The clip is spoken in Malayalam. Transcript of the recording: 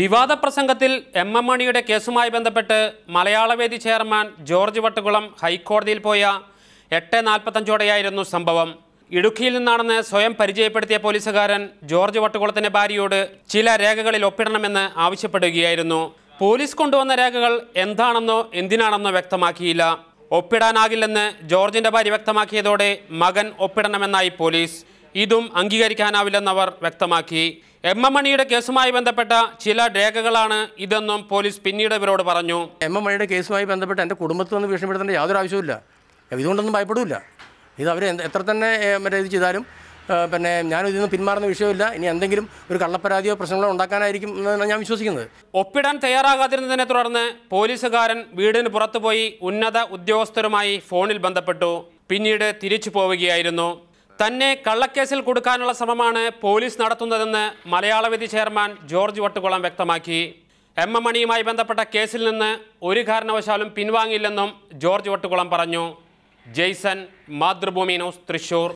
വിവാദ പ്രസംഗത്തിൽ എം എം മണിയുടെ കേസുമായി ബന്ധപ്പെട്ട് മലയാളവേദി ചെയർമാൻ ജോർജ് വട്ടുകുളം ഹൈക്കോടതിയിൽ പോയ എട്ട് നാൽപ്പത്തഞ്ചോടെയായിരുന്നു സംഭവം ഇടുക്കിയിൽ നിന്നാണെന്ന് സ്വയം പരിചയപ്പെടുത്തിയ പോലീസുകാരൻ ജോർജ് വട്ടുകുളത്തിൻ്റെ ഭാര്യയോട് ചില രേഖകളിൽ ഒപ്പിടണമെന്ന് ആവശ്യപ്പെടുകയായിരുന്നു പോലീസ് കൊണ്ടുവന്ന രേഖകൾ എന്താണെന്നോ എന്തിനാണെന്നോ വ്യക്തമാക്കിയില്ല ഒപ്പിടാനാകില്ലെന്ന് ജോർജിൻ്റെ ഭാര്യ വ്യക്തമാക്കിയതോടെ മകൻ ഒപ്പിടണമെന്നായി പോലീസ് ഇതും അംഗീകരിക്കാനാവില്ലെന്നവർ വ്യക്തമാക്കി എം എം മണിയുടെ കേസുമായി ബന്ധപ്പെട്ട ചില രേഖകളാണ് ഇതെന്നും പോലീസ് പിന്നീട് ഇവരോട് പറഞ്ഞു എം എം മണിയുടെ കേസുമായി ബന്ധപ്പെട്ട് എൻ്റെ കുടുംബത്തിൽ നിന്ന് ഭീഷണിപ്പെടുത്തേണ്ട യാതൊരു ആവശ്യമില്ല ഇതുകൊണ്ടൊന്നും ഭയപ്പെടില്ല ഇത് അവർ എത്ര തന്നെ മറ്റേ ഇത് ചെയ്താലും പിന്നെ ഞാനിതിൽ നിന്ന് പിന്മാറുന്ന വിഷയമില്ല ഇനി എന്തെങ്കിലും ഒരു കള്ളപ്പരാതിയോ പ്രശ്നങ്ങളോ ഉണ്ടാക്കാനായിരിക്കും ഞാൻ വിശ്വസിക്കുന്നത് ഒപ്പിടാൻ തയ്യാറാകാതിരുന്നതിനെ തുടർന്ന് പോലീസുകാരൻ വീടിന് പുറത്തുപോയി ഉന്നത ഉദ്യോഗസ്ഥരുമായി ഫോണിൽ ബന്ധപ്പെട്ടു പിന്നീട് തിരിച്ചു പോവുകയായിരുന്നു തന്നെ കള്ളക്കേസിൽ കൊടുക്കാനുള്ള ശ്രമമാണ് പോലീസ് നടത്തുന്നതെന്ന് മലയാളവേദി ചെയർമാൻ ജോർജ് വട്ടുകുളം വ്യക്തമാക്കി എം എം മണിയുമായി ബന്ധപ്പെട്ട കേസിൽ നിന്ന് ഒരു കാരണവശാലും പിൻവാങ്ങില്ലെന്നും ജോർജ് വട്ടുകുളം പറഞ്ഞു ജെയ്സൺ മാതൃഭൂമി ന്യൂസ് തൃശൂർ